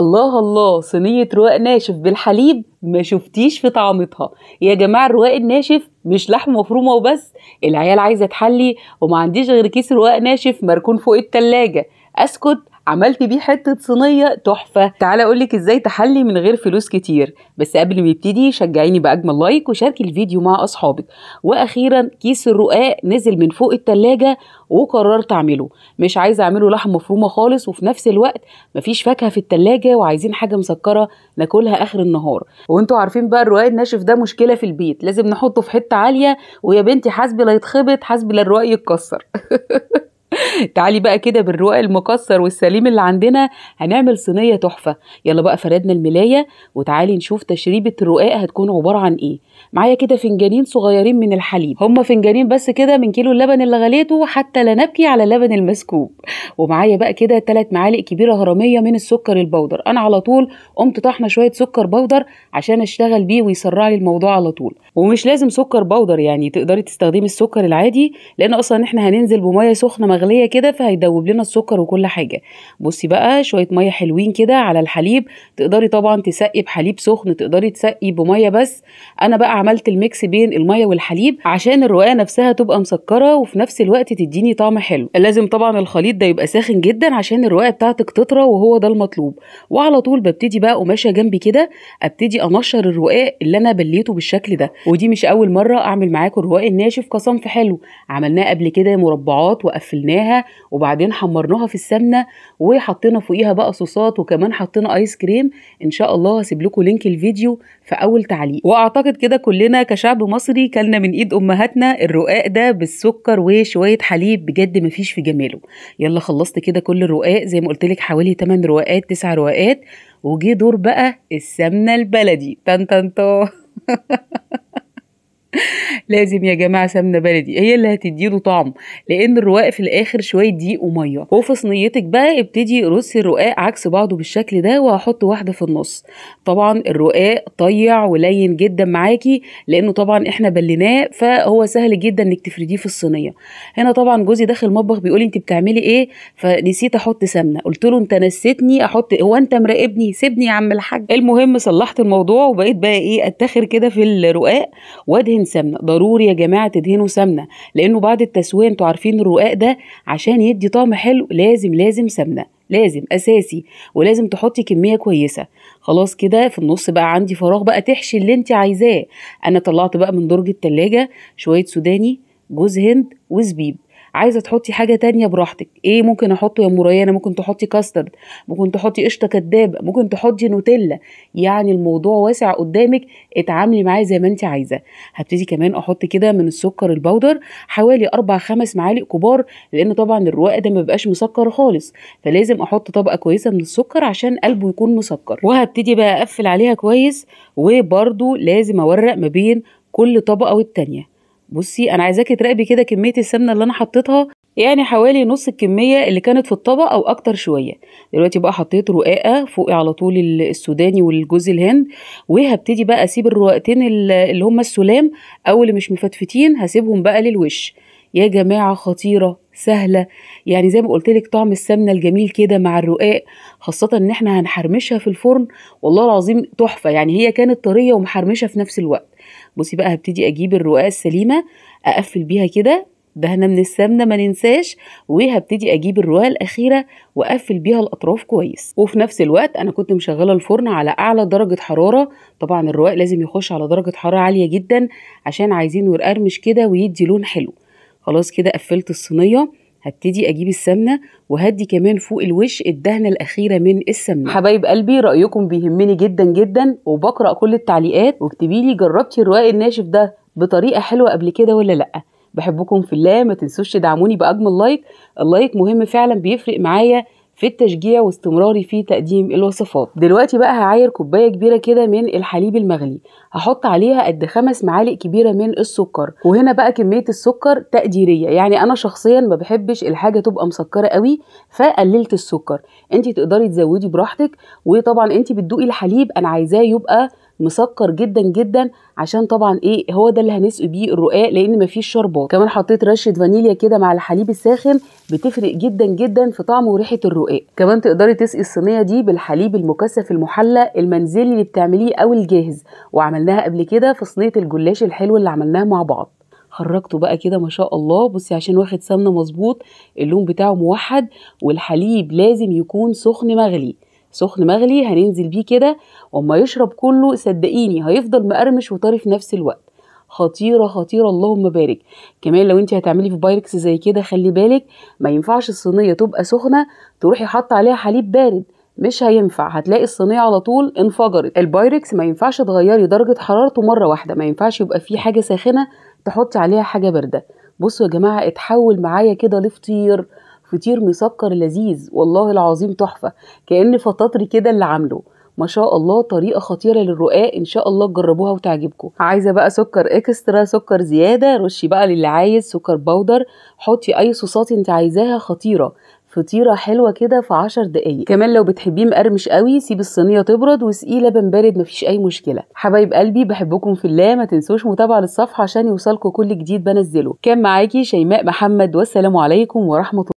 الله الله صينية رواق ناشف بالحليب ما شفتيش في طعامتها يا جماعة الرواق الناشف مش لحم مفرومة وبس العيال عايزة تحلي وما عنديش غير كيس رواق ناشف مركون فوق التلاجة أسكت عملت بيه حته صينيه تحفه تعالى اقولك ازاي تحلي من غير فلوس كتير بس قبل ما نبتدي شجعيني باجمل لايك وشاركي الفيديو مع اصحابك واخيرا كيس الرقاق نزل من فوق التلاجة وقررت اعمله مش عايزه اعمله لحم مفرومه خالص وفي نفس الوقت مفيش فاكهه في التلاجة وعايزين حاجه مسكره ناكلها اخر النهار وانتوا عارفين بقى الرقاق الناشف ده مشكله في البيت لازم نحطه في حته عاليه ويا بنتي حاسبي لا يتخبط حاسبي لا الرقاق يتكسر تعالي بقى كده بالرقاق المكسر والسليم اللي عندنا هنعمل صينيه تحفه يلا بقى فردنا الملايه وتعالي نشوف تشريبه الرقاق هتكون عباره عن ايه معايا كده فنجانين صغيرين من الحليب هما فنجانين بس كده من كيلو اللبن اللي غليته حتى لا نبكي على اللبن المسكوب ومعايا بقى كده تلات معالق كبيره هرميه من السكر البودر انا على طول قمت طحنه شويه سكر بودر عشان اشتغل بيه ويسرع لي الموضوع على طول ومش لازم سكر بودر يعني تقدري تستخدمي السكر العادي لان اصلا احنا هننزل بميه سخنه مغليه كده فهيدوب لنا السكر وكل حاجه بصي بقى شويه ميه حلوين كده على الحليب تقدري طبعا تسقي بحليب سخن تقدري تسقي بميه بس انا بقى بقى عملت الميكس بين الميه والحليب عشان الرقاق نفسها تبقى مسكره وفي نفس الوقت تديني طعم حلو لازم طبعا الخليط ده يبقى ساخن جدا عشان الرقاق بتاعتك تطرى وهو ده المطلوب وعلى طول ببتدي بقى قماشه جنبي كده ابتدي انشر الرقاق اللي انا بليته بالشكل ده ودي مش اول مره اعمل معاكم الرقاق الناشف كصنف حلو عملناه قبل كده مربعات وقفلناها وبعدين حمرناها في السمنه وحطينا فوقيها بقى صوصات وكمان حطينا ايس كريم ان شاء الله هسيب لكم لينك الفيديو في اول تعليق واعتقد كده كلنا كشعب مصري كلنا من ايد امهاتنا الرقاق ده بالسكر وشويه حليب بجد مفيش في جماله يلا خلصت كده كل الرقاق زي ما قلت لك حوالي 8 رقاقات 9 رقاقات وجي دور بقى السمنه البلدي تن تو لازم يا جماعه سمنه بلدي هي اللي هتديله طعم لان الرقاق في الاخر شويه دقيق وميه وفي صينيتك بقى ابتدي رص الرقاق عكس بعضه بالشكل ده وهحط واحده في النص طبعا الرقاق طيع ولين جدا معاكي لانه طبعا احنا بليناه فهو سهل جدا انك تفرديه في الصينيه هنا طبعا جوزي داخل المطبخ بيقول انت بتعملي ايه فنسيت احط سمنه قلت له انت نسيتني احط هو انت مراقبني سيبني يا عم الحاج المهم صلحت الموضوع وبقيت بقى ايه اتاخر كده في الرقاق وادهن سمنه ضروري يا جماعه تدهنوا سمنه لانه بعد التسويه انتوا عارفين الرقاق ده عشان يدي طعم حلو لازم لازم سمنه لازم اساسي ولازم تحطي كميه كويسه خلاص كده في النص بقى عندي فراغ بقى تحشي اللي انت عايزاه انا طلعت بقى من درج التلاجة شويه سوداني جوز هند وزبيب عايزه تحطي حاجه تانية براحتك ايه ممكن احطه يا مريانه ممكن تحطي كاسترد ممكن تحطي قشطه كدابه ممكن تحطي نوتيلا يعني الموضوع واسع قدامك اتعاملي معاه زي ما انت عايزه هبتدي كمان احط كده من السكر البودر حوالي اربع خمس معالق كبار لان طبعا الرواق ده ما بيبقاش مسكر خالص فلازم احط طبقه كويسه من السكر عشان قلبه يكون مسكر وهبتدي بقى اقفل عليها كويس وبرده لازم اورق ما بين كل طبقه والتانيه بصي انا عايزاكي تراقبي كده كميه السمنه اللي انا حطيتها يعني حوالي نص الكميه اللي كانت في الطبق او اكتر شويه دلوقتي بقى حطيت رقاقه فوقي على طول السوداني والجوز الهند وهبتدي بقى اسيب الرقاقتين اللي هما السلام او اللي مش مفتفتين هسيبهم بقى للوش يا جماعه خطيره سهله يعني زي ما قلت لك طعم السمنه الجميل كده مع الرقاق خاصه ان احنا هنحرمشها في الفرن والله العظيم تحفه يعني هي كانت طريه ومحرمشه في نفس الوقت بصي بقى هبتدي اجيب الرقاق السليمه اقفل بيها كده دهنا من السمنه ما ننساش وهبتدي اجيب الروايه الاخيره واقفل بيها الاطراف كويس وفي نفس الوقت انا كنت مشغله الفرن على اعلى درجه حراره طبعا الرواق لازم يخش على درجه حراره عاليه جدا عشان عايزينه يقرمش كده ويدي لون حلو خلاص كده قفلت الصينيه هبتدي اجيب السمنه وهدي كمان فوق الوش الدهنه الاخيره من السمنه حبايب قلبي رايكم بيهمني جدا جدا وبقرا كل التعليقات واكتبي لي جربتي الرواق الناشف ده بطريقه حلوه قبل كده ولا لا بحبكم في الله ما تنسوش تدعموني باجمل لايك اللايك مهم فعلا بيفرق معايا في التشجيع واستمراري في تقديم الوصفات دلوقتي بقى هعاير كوبايه كبيره كده من الحليب المغلي هحط عليها قد خمس معالق كبيره من السكر وهنا بقى كميه السكر تقديريه يعني انا شخصيا ما بحبش الحاجه تبقى مسكره قوي فقللت السكر انت تقدري تزودي براحتك وطبعا انت بتدوقي الحليب انا عايزاه يبقى مسكر جدا جدا عشان طبعا ايه هو ده اللي هنسقي بيه الرقاق لان مفيش شربات كمان حطيت رشه فانيليا كده مع الحليب الساخن بتفرق جدا جدا في طعم وريحه الرقاق كمان تقدري تسقي الصينيه دي بالحليب المكثف المحلى المنزلي اللي بتعمليه او الجاهز وعملناها قبل كده في صينيه الجلاش الحلو اللي عملناها مع بعض خرجته بقى كده ما شاء الله بصي عشان واخد سمنه مظبوط اللون بتاعه موحد والحليب لازم يكون سخن مغلي سخن مغلي هننزل بيه كده وما يشرب كله صدقيني هيفضل مقرمش وطري في نفس الوقت خطيره خطيره اللهم بارك كمان لو انت هتعملي في بايركس زي كده خلي بالك ما ينفعش الصينيه تبقى سخنه تروحي حاطه عليها حليب بارد مش هينفع هتلاقي الصينيه على طول انفجرت البايركس ما ينفعش تغيري درجه حرارته مره واحده ما ينفعش يبقى فيه حاجه ساخنه تحطي عليها حاجه بارده بصوا يا جماعه اتحول معايا كده لفطير فطير مسكر لذيذ والله العظيم تحفه كان فطاطري كده اللي عامله ما شاء الله طريقة خطيرة للرقاق إن شاء الله تجربوها وتعجبكم عايزة بقى سكر إكسترا سكر زيادة رشي بقى للي عايز سكر بودر حطي أي صوصات أنت عايزاها خطيرة فطيرة حلوة كده في عشر دقايق كمان لو بتحبيه مقرمش قوي سيب الصينية تبرد وسقيه لبن بارد مفيش أي مشكلة حبايب قلبي بحبكم في الله ما تنسوش متابعة للصفحة عشان يوصلكم كل جديد بنزله كان معاكي شيماء محمد والسلام عليكم ورحمة الله